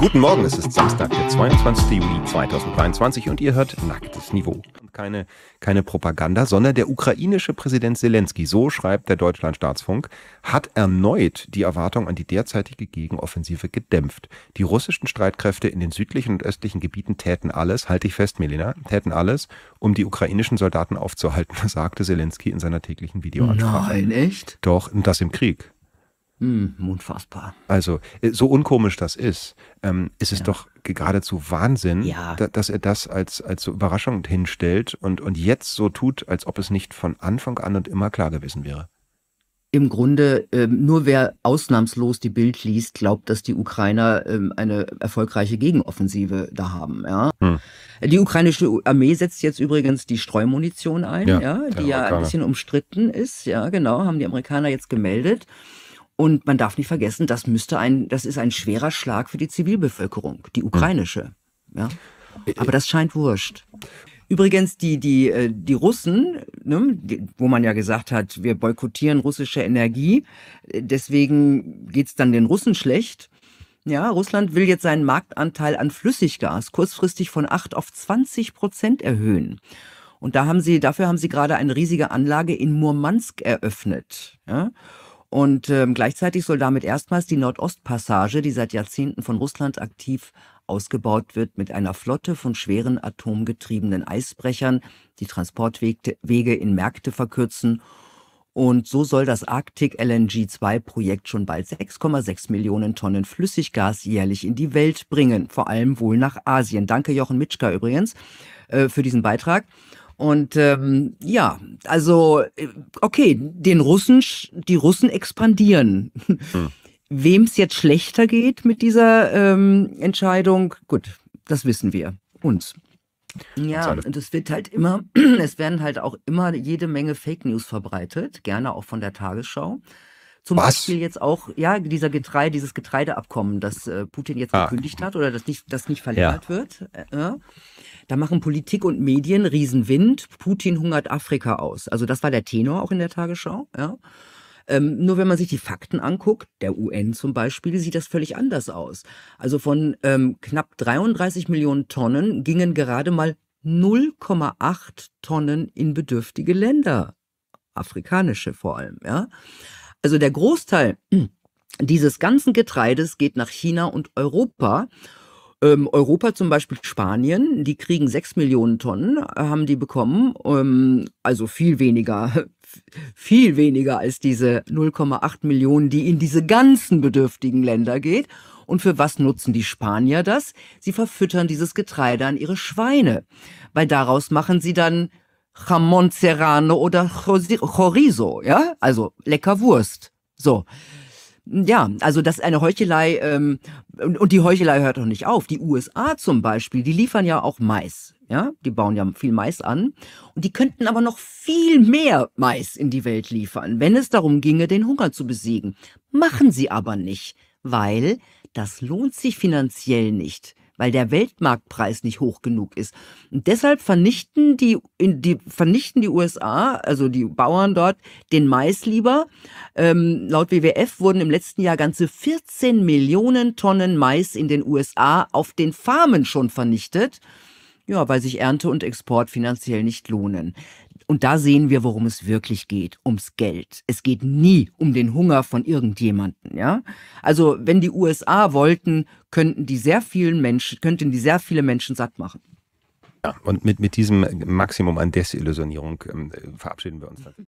Guten Morgen, es ist Samstag, der 22. Juli 2023 und ihr hört Nacktes Niveau. Keine, keine Propaganda, sondern der ukrainische Präsident Zelensky, so schreibt der Deutschlandstaatsfunk, hat erneut die Erwartung an die derzeitige Gegenoffensive gedämpft. Die russischen Streitkräfte in den südlichen und östlichen Gebieten täten alles, halte ich fest, Melina, täten alles, um die ukrainischen Soldaten aufzuhalten, sagte Zelensky in seiner täglichen Videoansprache. Nein, echt? Doch, und das im Krieg. Mm, unfassbar. Also, äh, so unkomisch das ist, ähm, ist es ja. doch geradezu Wahnsinn, ja. da, dass er das als, als so Überraschung hinstellt und, und jetzt so tut, als ob es nicht von Anfang an und immer klar gewesen wäre. Im Grunde, ähm, nur wer ausnahmslos die Bild liest, glaubt, dass die Ukrainer ähm, eine erfolgreiche Gegenoffensive da haben. Ja? Hm. Die ukrainische Armee setzt jetzt übrigens die Streumunition ein, ja, die ja ein bisschen umstritten ist. Ja, genau, haben die Amerikaner jetzt gemeldet. Und man darf nicht vergessen, das müsste ein, das ist ein schwerer Schlag für die Zivilbevölkerung, die ukrainische. Ja? Aber das scheint wurscht. Übrigens, die, die, äh, die Russen, ne, wo man ja gesagt hat, wir boykottieren russische Energie, äh, deswegen geht's dann den Russen schlecht. Ja, Russland will jetzt seinen Marktanteil an Flüssiggas kurzfristig von 8 auf 20 Prozent erhöhen. Und da haben sie, dafür haben sie gerade eine riesige Anlage in Murmansk eröffnet. Ja? Und ähm, gleichzeitig soll damit erstmals die Nordostpassage, die seit Jahrzehnten von Russland aktiv ausgebaut wird, mit einer Flotte von schweren atomgetriebenen Eisbrechern die Transportwege in Märkte verkürzen. Und so soll das Arctic LNG 2 Projekt schon bald 6,6 Millionen Tonnen Flüssiggas jährlich in die Welt bringen, vor allem wohl nach Asien. Danke Jochen Mitschka übrigens äh, für diesen Beitrag. Und ähm, ja, also äh, okay, den Russen, die Russen expandieren. Hm. Wem es jetzt schlechter geht mit dieser ähm, Entscheidung, gut, das wissen wir. Uns. Ja, und es wird halt immer, es werden halt auch immer jede Menge Fake News verbreitet, gerne auch von der Tagesschau. Zum Was? Beispiel jetzt auch, ja, dieser Getreide, dieses Getreideabkommen, das äh, Putin jetzt ah. gekündigt hat oder das nicht, das nicht verlängert ja. wird. Äh, äh, da machen Politik und Medien Riesenwind. Putin hungert Afrika aus. Also das war der Tenor auch in der Tagesschau. Ja. Ähm, nur wenn man sich die Fakten anguckt, der UN zum Beispiel, sieht das völlig anders aus. Also von ähm, knapp 33 Millionen Tonnen gingen gerade mal 0,8 Tonnen in bedürftige Länder. Afrikanische vor allem, ja. Also der Großteil hm. dieses ganzen Getreides geht nach China und Europa. Ähm, Europa zum Beispiel Spanien, die kriegen sechs Millionen Tonnen, haben die bekommen. Ähm, also viel weniger, viel weniger als diese 0,8 Millionen, die in diese ganzen bedürftigen Länder geht. Und für was nutzen die Spanier das? Sie verfüttern dieses Getreide an ihre Schweine, weil daraus machen sie dann Jamon Serrano oder Chorizo, ja? Also lecker Wurst. So. Ja, also das ist eine Heuchelei ähm, und die Heuchelei hört doch nicht auf. Die USA zum Beispiel, die liefern ja auch Mais. Ja, die bauen ja viel Mais an. Und die könnten aber noch viel mehr Mais in die Welt liefern, wenn es darum ginge, den Hunger zu besiegen. Machen sie aber nicht, weil das lohnt sich finanziell nicht weil der Weltmarktpreis nicht hoch genug ist. Und deshalb vernichten die, in die, vernichten die USA, also die Bauern dort, den Mais lieber. Ähm, laut WWF wurden im letzten Jahr ganze 14 Millionen Tonnen Mais in den USA auf den Farmen schon vernichtet. Ja, weil sich Ernte und Export finanziell nicht lohnen. Und da sehen wir, worum es wirklich geht, ums Geld. Es geht nie um den Hunger von irgendjemanden, ja? Also, wenn die USA wollten, könnten die sehr vielen Menschen, könnten die sehr viele Menschen satt machen. Ja, und mit, mit diesem Maximum an Desillusionierung äh, verabschieden wir uns dann.